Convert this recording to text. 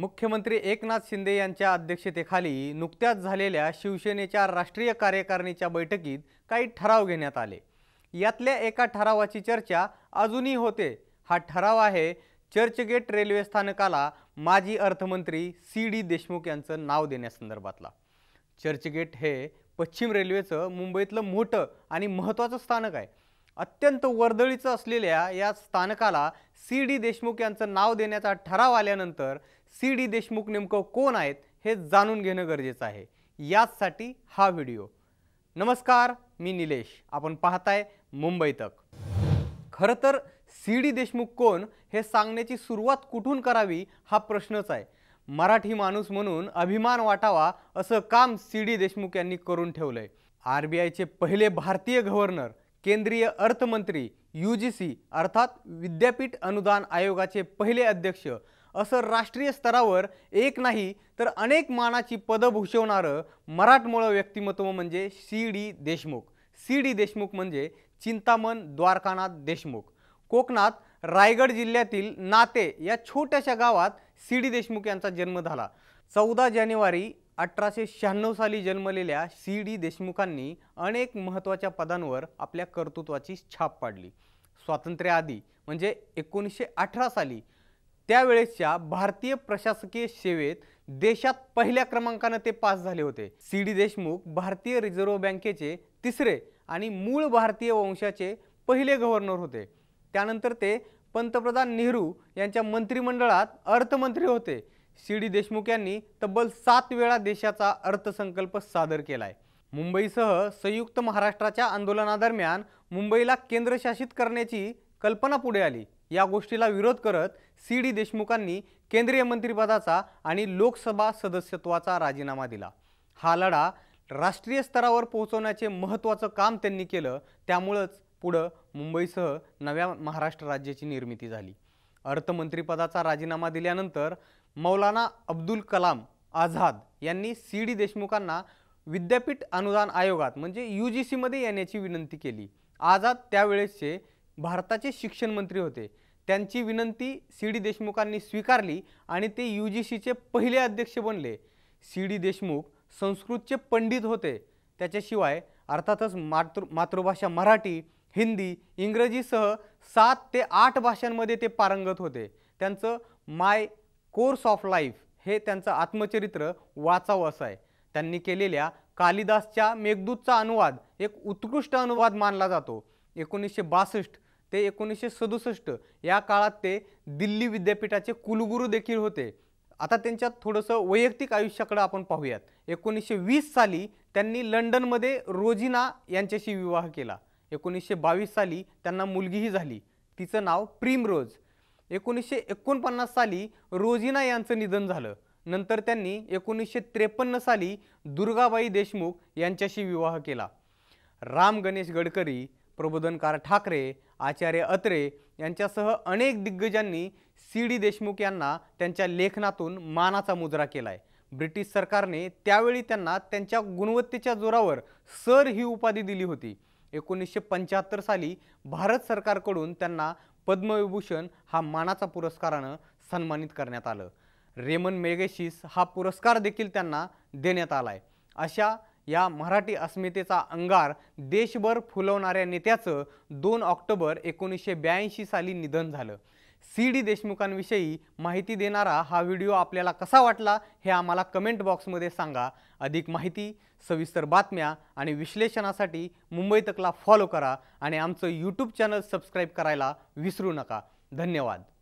मुख्यमंत्री एकनाथ शिंदे यांच्या अध्यक्षतेखाली नुकत्याच झालेल्या शिवसेनेच्या राष्ट्रीय कार्यकारिणीच्या बैठकीत काही ठराव घेण्यात आले यातल्या एका ठरावाची चर्चा अजूनही होते हा ठराव आहे चर्चगेट रेल्वे स्थानकाला माजी अर्थमंत्री सी डी देशमुख यांचं नाव देण्यासंदर्भातला चर्चगेट हे पश्चिम रेल्वेचं मुंबईतलं मोठं आणि महत्त्वाचं स्थानक आहे अत्यंत वर्दळीचं असलेल्या या स्थानकाला सी डी देशमुख यांचं नाव देण्याचा ठराव आल्यानंतर सी डी देशमुख नेमकं कोण आहेत हे जाणून घेणं गरजेचं आहे याचसाठी हा व्हिडिओ नमस्कार मी निलेश आपण पाहताय मुंबई तक खरं तर सी डी देशमुख कोण हे सांगण्याची सुरुवात कुठून करावी हा प्रश्नच आहे मराठी माणूस म्हणून अभिमान वाटावा असं काम सी डी देशमुख यांनी करून ठेवलं आहे आर बी आयचे पहिले भारतीय गव्हर्नर केंद्रीय अर्थमंत्री यू जी सी अर्थात विद्यापीठ अनुदान आयोगाचे पहिले अध्यक्ष असं राष्ट्रीय स्तरावर एक नाही तर अनेक मानाची पदं भूषवणारं मराठमोळं व्यक्तिमत्व म्हणजे C D Deshmukh C D Deshmukh म्हणजे चिंतामण द्वारकानाथ देशमुख कोकणात रायगड जिल्ह्यातील नाते या छोट्याशा गावात सी डी देशमुख यांचा जन्म झाला चौदा जानेवारी अठराशे शहाण्णव साली जन्मलेल्या सी डी देशमुखांनी अनेक महत्त्वाच्या पदांवर आपल्या कर्तृत्वाची छाप पाडली स्वातंत्र्याआधी म्हणजे एकोणीसशे अठरा साली त्यावेळेसच्या भारतीय प्रशासकीय सेवेत देशात पहिल्या क्रमांकानं ते पास झाले होते सी डी देशमुख भारतीय रिझर्व्ह बँकेचे तिसरे आणि मूळ भारतीय वंशाचे पहिले गव्हर्नर होते त्यानंतर ते पंतप्रधान नेहरू यांच्या मंत्रिमंडळात अर्थमंत्री होते सी डी देशमुख यांनी तब्बल सात वेळा देशाचा अर्थसंकल्प सादर केला आहे मुंबईसह संयुक्त महाराष्ट्राच्या आंदोलनादरम्यान मुंबईला केंद्रशासित करण्याची कल्पना पुढे आली या गोष्टीला विरोध करत सी डी देशमुखांनी केंद्रीय मंत्रिपदाचा आणि लोकसभा सदस्यत्वाचा राजीनामा दिला हा लढा राष्ट्रीय स्तरावर पोहोचवण्याचे महत्त्वाचं काम त्यांनी केलं त्यामुळंच पुढं मुंबईसह नव्या महाराष्ट्र राज्याची निर्मिती झाली अर्थमंत्रीपदाचा राजीनामा दिल्यानंतर मौलाना अब्दुल कलाम आझाद यांनी सी डी देशमुखांना विद्यापीठ अनुदान आयोगात म्हणजे यू जी सीमध्ये येण्याची विनंती केली आझाद त्यावेळेसचे भारताचे शिक्षण मंत्री होते त्यांची विनंती सी डी देशमुखांनी स्वीकारली आणि ते यू जी सीचे पहिले अध्यक्ष बनले सी डी देशमुख संस्कृतचे पंडित होते त्याच्याशिवाय अर्थातच मातृ मातृभाषा मराठी हिंदी इंग्रजीसह सात ते आठ भाषांमध्ये ते पारंगत होते त्यांचं माय कोर्स ऑफ लाईफ हे त्यांचं आत्मचरित्र वाचावं असं आहे त्यांनी केलेल्या कालिदासच्या मेघदूतचा अनुवाद एक उत्कृष्ट अनुवाद मानला जातो एकोणीसशे बासष्ट ते एकोणीसशे सदुसष्ट या काळात ते दिल्ली विद्यापीठाचे कुलगुरू देखील होते आता त्यांच्यात थोडंसं वैयक्तिक आयुष्याकडं आपण पाहूयात एकोणीसशे वीस साली त्यांनी लंडनमध्ये रोजिना यांच्याशी विवाह केला एकोणीसशे बावीस साली त्यांना मुलगीही झाली तिचं नाव प्रीमरोज एकोणीसशे एकोणपन्नास साली रोजिना यांचं निधन झालं नंतर त्यांनी एकोणीसशे त्रेपन्न साली दुर्गाबाई देशमुख यांच्याशी विवाह केला राम गणेश गडकरी प्रबोधनकार ठाकरे आचार्य अत्रे यांच्यासह अनेक दिग्गजांनी सी डी देशमुख यांना त्यांच्या लेखनातून मानाचा मुजरा केला आहे ब्रिटिश सरकारने त्यावेळी त्यांना त्यांच्या गुणवत्तेच्या जोरावर सर ही उपाधी दिली होती एकोणीसशे पंच्याहत्तर साली भारत सरकारकडून त्यांना पद्मविभूषण हा मानाचा पुरस्कारानं सन्मानित करण्यात आलं रेमन मेगेशिस हा पुरस्कार देखील त्यांना देण्यात आला अशा या मराठी अस्मितेचा अंगार देशभर फुलवणाऱ्या नेत्याचं दोन ऑक्टोबर एकोणीसशे ब्याऐंशी साली निधन झालं सी डी देशमुखांविषयी माहिती देणारा हा व्हिडिओ आपल्याला कसा वाटला हे आम्हाला कमेंट बॉक्समध्ये सांगा अधिक माहिती सविस्तर बातम्या आणि विश्लेषणासाठी मुंबई तकला फॉलो करा आणि आमचं यूट्यूब चॅनल सबस्क्राईब करायला विसरू नका धन्यवाद